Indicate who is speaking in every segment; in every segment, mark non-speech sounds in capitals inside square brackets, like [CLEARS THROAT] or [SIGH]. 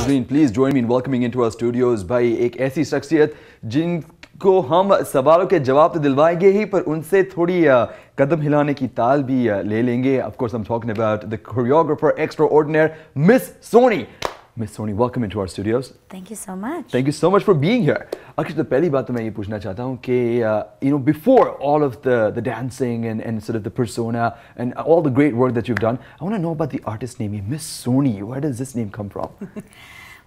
Speaker 1: नाजरीन please join in welcoming into our studios भाई एक ऐसी शख्सियत जिनको हम सवालों के जवाब तो दिलवाएंगे ही पर उनसे थोड़ी कदम हिलाने की ताल भी ले लेंगे ऑफ कोर्स हम talking about the choreographer extraordinary Miss Sony Miss Sony, welcome into our studios.
Speaker 2: Thank you so much.
Speaker 1: Thank you so much for being here. Actually, the first thing I want to ask uh, you know, before all of the, the dancing and, and sort of the persona and all the great work that you've done, I want to know about the artist name, Miss Sony. Where does this name come from? [LAUGHS]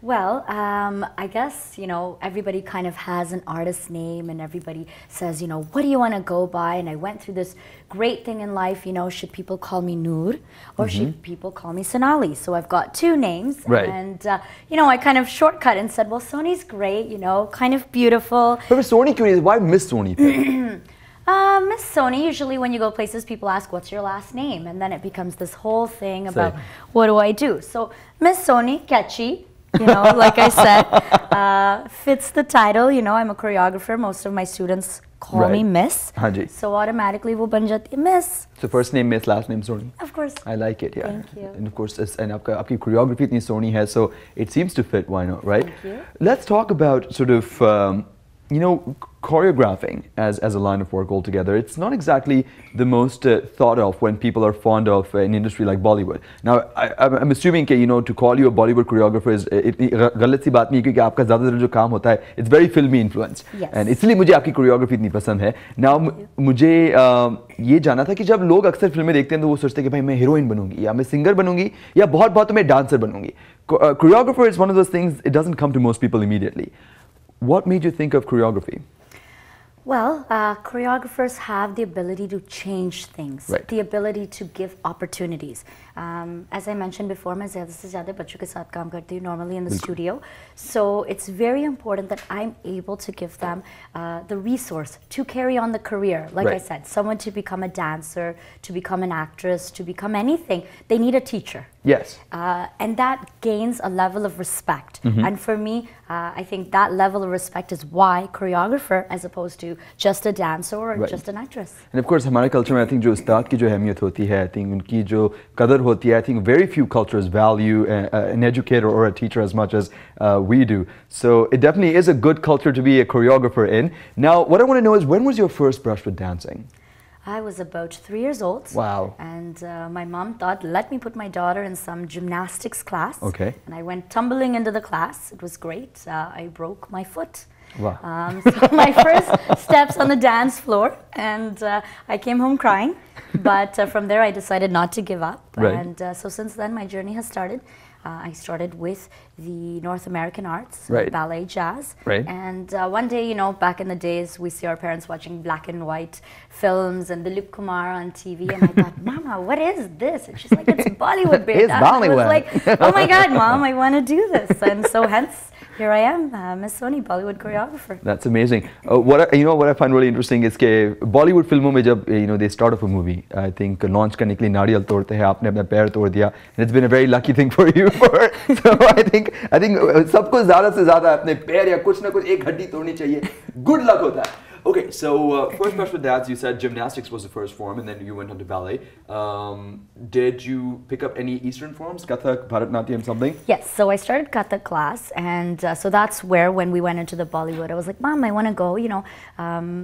Speaker 2: Well, um, I guess, you know, everybody kind of has an artist name and everybody says, you know, what do you want to go by? And I went through this great thing in life, you know, should people call me Noor or mm -hmm. should mm-hmm. people call me Sonali? So I've got two names. Right. And, uh, you know, I kind of shortcut and said, well, Sony's great, you know, kind of
Speaker 1: beautiful. But Sony why Miss Sony? [CLEARS THROAT]
Speaker 2: Uh, Miss Sony, usually when you go places, people ask, what's your last name? And then it becomes this whole thing about, what do I do? So, Miss Sony, catchy, you know, like I said, [LAUGHS] uh, fits the title. You know, I'm a choreographer. Most of my students
Speaker 1: call right. me Miss.
Speaker 2: So automatically वो बन जाती Miss.
Speaker 1: So first name Miss, last name Sony. Of course. I like it. Yeah. Thank you. And of course, and आपका आपकी choreography is Sony है, so it seems to fit. Why not, right? Thank you. Let's talk about sort of, um, you know, choreographing as, as a line of work altogether. It's not exactly the most uh, thought of when people are fond of uh, an industry like Bollywood. Now, I, am assuming that, you know, to call you a Bollywood choreographer is uh, गलत सी बात नहीं क्योंकि आपका ज़्यादातर जो काम होता it's very filmy influence. And इसलिए मुझे आपकी choreography इतनी पसंद है. Now, मुझे ये जाना था कि जब लोग अक्सर फिल्में देखते हैं तो वो सोचते हैं कि भाई मैं a singer, या मैं सिंगर बनूंगी या बहुत बहुत मैं Choreographer is one of those things it doesn't come to most people immediately. What made you think of choreography?
Speaker 2: Well, uh, choreographers have the ability to change things, right. the ability to give opportunities. Um, as I mentioned before, मैं this is ज़्यादा बच्चों normally in the studio. So it's very important that I'm able to give them uh, the resource to carry on the career. Like right. I said, someone to become a dancer, to become an actress, to become anything, they need a teacher. Yes. Uh, and that gains a level of respect. Mm -hmm. And for me, uh, I think that level of respect is why choreographer as opposed to just a dancer or right. just an actress.
Speaker 1: And of course, our culture I think जो ki jo जो hoti hai, I think jo जो hoti hai, I think very few cultures value a, uh, a, uh, an educator or a teacher as much as uh, we do. So it definitely is a good culture to be a choreographer in. Now, what I want to know is when was your first brush with dancing?
Speaker 2: I was about three years old. Wow. And uh, my mom thought, let me put my daughter in some gymnastics class. Okay. And I went tumbling into the class. It was great. Uh, I broke my foot. Wow. Um, so [LAUGHS] my first steps on the dance floor, and uh, I came home crying. But uh, from there, I decided not to give up. Right. And uh, so since then, my journey has started. Uh, I started with the North American arts, uh, right. ballet, jazz. Right. And uh, one day, you know, back in the days, we see our parents watching black and white films and the Dilip Kumar on TV. And I thought, [LAUGHS] Mama, what is this? And she's like, it's Bollywood, baby. [LAUGHS] it's Bollywood. I was like, oh my God, Mom, I want to do this. And so [LAUGHS] hence, here I am, uh, Miss Sony, Bollywood choreographer.
Speaker 1: That's amazing. Uh, what I, you know, what I find really interesting is that Bollywood film में eh, you know they start off a movie, I think launch करने nadi al नारियल hai. हैं, आपने अपना पैर तोड़ and it's been a very lucky thing for you. [LAUGHS] So I think I think, think uh, सबको ज्यादा से ज्यादा अपने पैर या कुछ ना कुछ एक हड्डी तोड़नी चाहिए Good luck होता है Okay, so uh, first question with dads, you said gymnastics was the first form and then you went on to ballet. Um, did you pick up any Eastern forms, Kathak, Bharatnatyam, something?
Speaker 2: Yes, so I started Kathak class and uh, so that's where when we went into the Bollywood, I was like, Mom, I want to go, you know, um,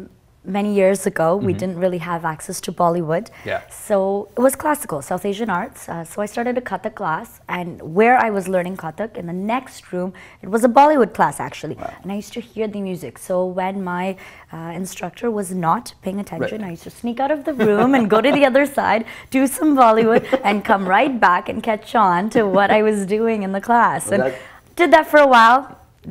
Speaker 2: many years ago, mm -hmm. we mm-hmm. didn't really have access to Bollywood. Yeah. So it was classical, South Asian arts. Uh, so I started a Kathak class, and where I was learning Kathak, in the next room, it was a Bollywood class actually. Wow. And I used to hear the music. So when my uh, instructor was not paying attention, right. I used to sneak out of the room and go to the other side, do some Bollywood, and come right back and catch on to what I was doing in the class. and did that for a while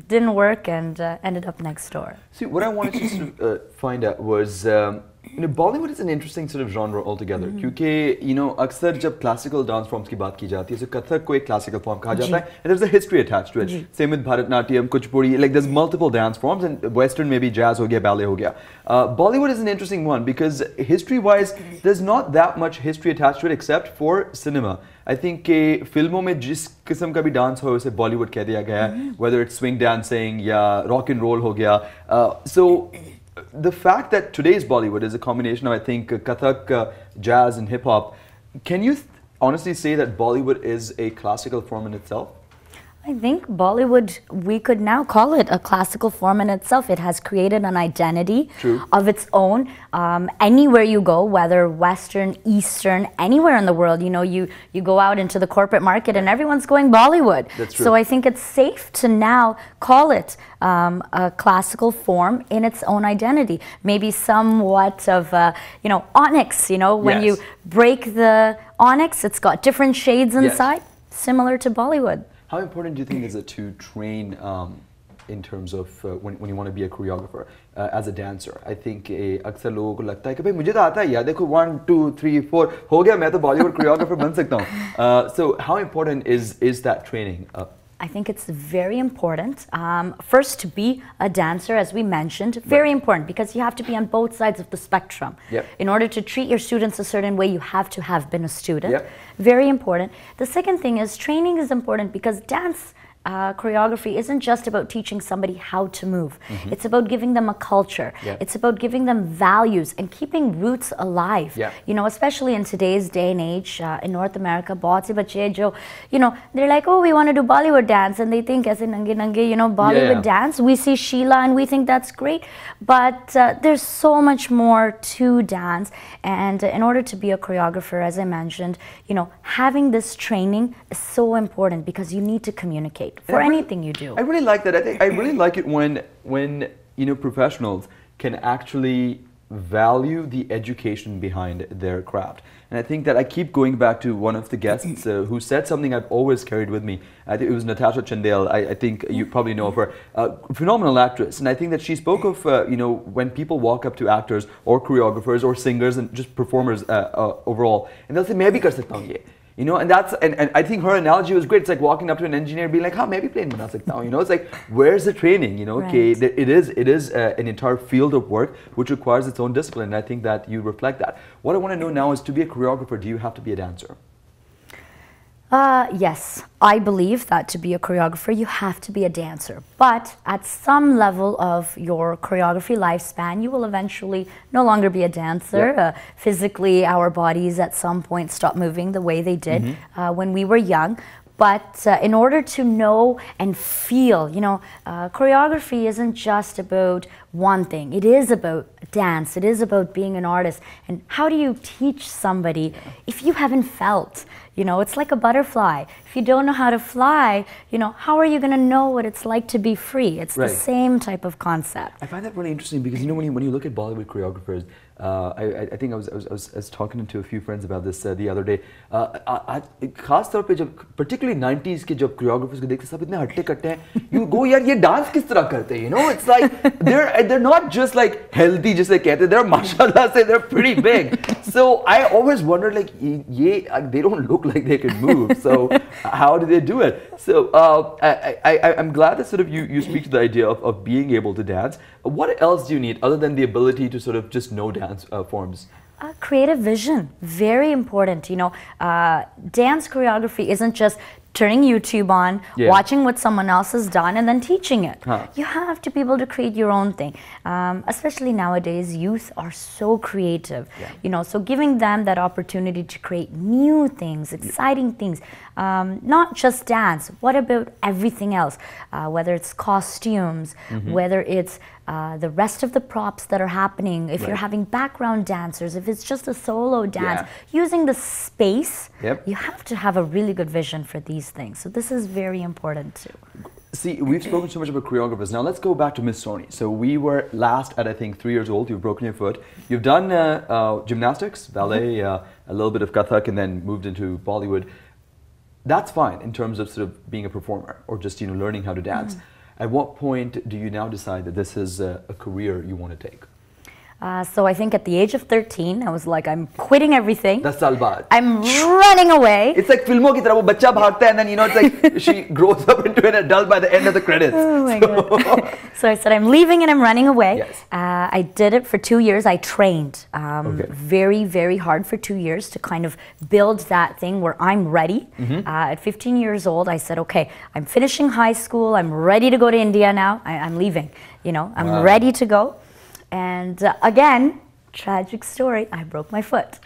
Speaker 2: didn't work and uh, ended up next door.
Speaker 1: See, what I wanted to sort of, uh, find out was um, you know Bollywood is an interesting sort of genre altogether क्योंकि you know अक्सर जब classical dance forms की बात की जाती है तो कथक को एक क्लासिकल फॉर्म कहा जाता है and there is a history attached to it same with Bharatanatyam Kuchipudi like there is multiple dance forms and western में भी जैज हो गया बैले हो गया Bollywood is an interesting one because history wise there is not that much history attached to it except for cinema I think के फिल्मों में जिस किस्म का भी डांस हो उसे बॉलीवुड कह दिया गया है वेदर इट्स स्विंग डांसिंग या रॉक एंड रोल हो गया सो uh, so, the fact that today's Bollywood is a combination of, I think, uh, Kathak, uh, jazz, and hip hop, can you honestly say that Bollywood is a classical form in itself?
Speaker 2: I think Bollywood, we could now call it a classical form in itself. It has created an identity True. of its own. Um, anywhere you go, whether Western, Eastern, anywhere in the world, you know, you, you go out into the corporate market and everyone's going Bollywood. So I think it's safe to now call it um, a classical form in its own identity. Maybe somewhat of, uh, you know, onyx, you know, when yes. you break the onyx, it's got different shades inside, yes. similar to Bollywood.
Speaker 1: How important do you think is it to train um, in terms of uh, when, when you want to be a choreographer uh, as a dancer? I think अक्सर लोगों को लगता है कि भाई मुझे तो three four hoga गया मैं to Bollywood choreographer बन सकता हूँ. so how important is is that training? Uh,
Speaker 2: I think it's very important, um, first, to be a dancer, as we mentioned, very right. important because you have to be on both sides of the spectrum. Yep. In order to treat your students a certain way, you have to have been a student. Yep. Very important. The second thing is training is important because dance uh, choreography isn't just about teaching somebody how to move. Mm -hmm. It's about giving them a culture. Yeah. It's about giving them values and keeping roots alive. Yeah. You know, especially in today's day and age uh, in North America, bahut you know, they're like, oh, we want to do Bollywood dance, and they think as in nange nange, you know, Bollywood yeah, dance. We see Sheila and we think that's great, but uh, there's so much more to dance. And in order to be a choreographer, as I mentioned, you know, having this training is so important because you need to communicate for anything you do. I
Speaker 1: really like that. I think I really like it when when you know professionals can actually value the education behind their craft. And I think that I keep going back to one of the guests uh, who said something I've always carried with me. I think it was Natasha Chandel. I, I think you probably know of her. Uh, phenomenal actress. And I think that she spoke of, uh, you know, when people walk up to actors or choreographers or singers and just performers uh, uh, overall, and they'll say, Main bhi kar sakta you know, and that's and, and I think her analogy was great. It's like walking up to an engineer being like, "How maybe plane bana sakta You know, it's like where's the training? You know, right. okay, it is it is uh, an entire field of work which requires its own discipline. And I think that you reflect that. What I want to know now is to be a choreographer, do you have to be a dancer?
Speaker 2: Uh, yes, I believe that to be a choreographer, you have to be a dancer. But at some level of your choreography lifespan, you will eventually no longer be a dancer. Yep. Uh, physically, our bodies at some point stop moving the way they did mm -hmm. uh, when we were young. But uh, in order to know and feel, you know, uh, choreography isn't just about one thing. It is about dance. It is about being an artist. And how do you teach somebody if you haven't felt? You know, it's like a butterfly. If you don't know how to fly, you know, how are you going to know what it's like to be free? It's right. the same type of concept. I find that
Speaker 1: really interesting because, you know, when you, when you look at Bollywood choreographers, uh, I, I, think I was, I, was, I was, talking to a few friends about this uh, the other day. Uh, खास तौर पे particularly 90s के जब choreographers को देखते sab itne हट्टे कट्टे you go यार ye dance kis tarah karte? you know it's like they're they're not just like healthy just like कहते हैं they're mashallah से they're pretty big so I always wonder, like uh, they don't look like they can move so how do they do it so uh, I, I I'm glad that sort of you you speak to the idea of, of being able to dance what else do you need other than the ability to sort of just know dance uh, forms?
Speaker 2: Uh, creative vision, very important. You know, uh, dance choreography isn't just turning YouTube on, yeah. watching what someone else has done, and then teaching it. Huh. You have to be able to create your own thing. Um, especially nowadays, youth are so creative. Yeah. You know, so giving them that opportunity to create new things, exciting yeah. things um, not just dance, what about everything else? Uh, whether it's costumes, mm -hmm. whether it's uh, the rest of the props that are happening, if right. you're having background dancers, if it's just a solo dance, yeah. using the space, yep. you have to have a really good vision for these things. So this is very important too.
Speaker 1: See, we've spoken so much about choreographers. Now let's go back to Miss Sony. So we were last at I think three years old. You've broken your foot. You've done uh, uh, gymnastics, ballet, mm-hmm. uh, a little bit of Kathak, and then moved into Bollywood that's fine in terms of sort of being a performer or just you know learning how to dance. Mm. At what point do you now decide that this is a, a career you want to take?
Speaker 2: Uh, so I think at the age of 13, I was like, I'm quitting everything.
Speaker 1: दस साल
Speaker 2: I'm running away.
Speaker 1: It's like film ki tarah wo bacha भागता and then you know it's like [LAUGHS] she grows up into an adult by the end of the credits. Oh my so,
Speaker 2: god. [LAUGHS] so I said I'm leaving and I'm running away. Yes. Uh, I did it for two years. I trained um, okay. very very hard for two years to kind of build that thing where I'm ready. Mm -hmm. uh, at 15 years old, I said, okay, I'm finishing high school. I'm ready to go to India now. I- am leaving. You know, I'm wow. ready to go. And uh, again, tragic story, I broke my foot.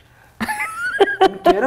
Speaker 1: कह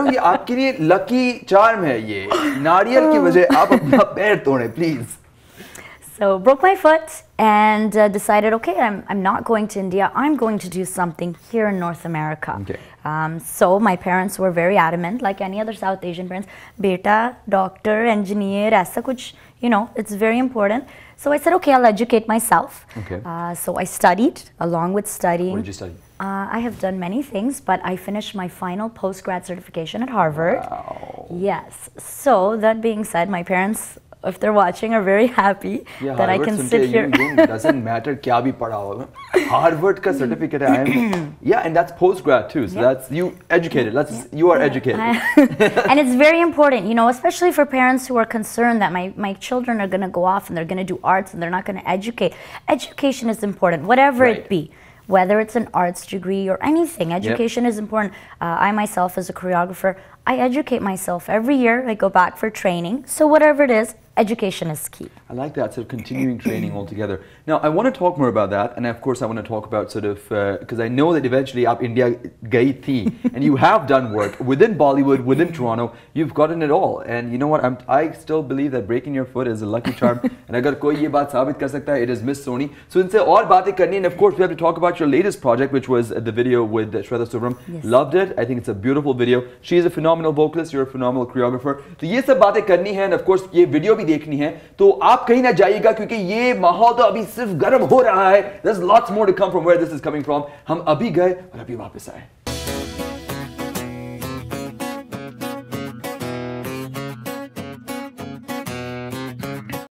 Speaker 1: रहा हूँ
Speaker 2: [LAUGHS] So broke my foot and uh, decided, okay, I'm, I'm not going to India. I'm going to do something here in North America. Okay. Um, so my parents were very adamant, like any other South Asian parents, beta, doctor, engineer, aisa kuch, you know, it's very important. So I said, okay, I'll educate myself. Okay. Uh, so I studied, along with studying. What did you study? Uh, I have done many things, but I finished my final post grad certification at Harvard. Wow. Yes. So that being said, my parents if they're watching, are very happy
Speaker 1: yeah, that Harvard I can sit here. Yung, doesn't matter kya bhi padha hoga. Harvard ka certificate hai. [COUGHS] yeah, and that's postgrad too. So that's you educated. That's yeah. you are educated. [LAUGHS]
Speaker 2: and it's very important, you know, especially for parents who are concerned that my my children are going to go off and they're going to do arts and they're not going to educate. Education is important, whatever right. it be whether it's an arts degree or anything. Education yep. is important. Uh, I myself, as a choreographer, I educate myself every year. I go back for training. So whatever it is, education is key.
Speaker 1: I like that sort of continuing training altogether. Now, I want to talk more about that, and of course, I want to talk about sort of because uh, I know that eventually up India Gaiti, and you have done work within Bollywood, within Toronto, you've gotten it all. And you know what? I'm, i still believe that breaking your foot is a lucky charm. [LAUGHS] and agar koi ye baat sabit kar sakta hai, it is Miss Sony. So, inse aur baatein karni, and of course, we have to talk about your latest project, which was the video with Shweta Subram. Yes. Loved it. I think it's a beautiful video. She is a phenomenal vocalist. You're a phenomenal choreographer. So, ye sab baatein karni hai, and of course, ye video bhi dekhni hai. आप कहीं ना जाइएगा क्योंकि ये माहौल तो अभी सिर्फ गर्म हो रहा है this lots more to come from where this is coming from हम अभी गए और अभी वापस आए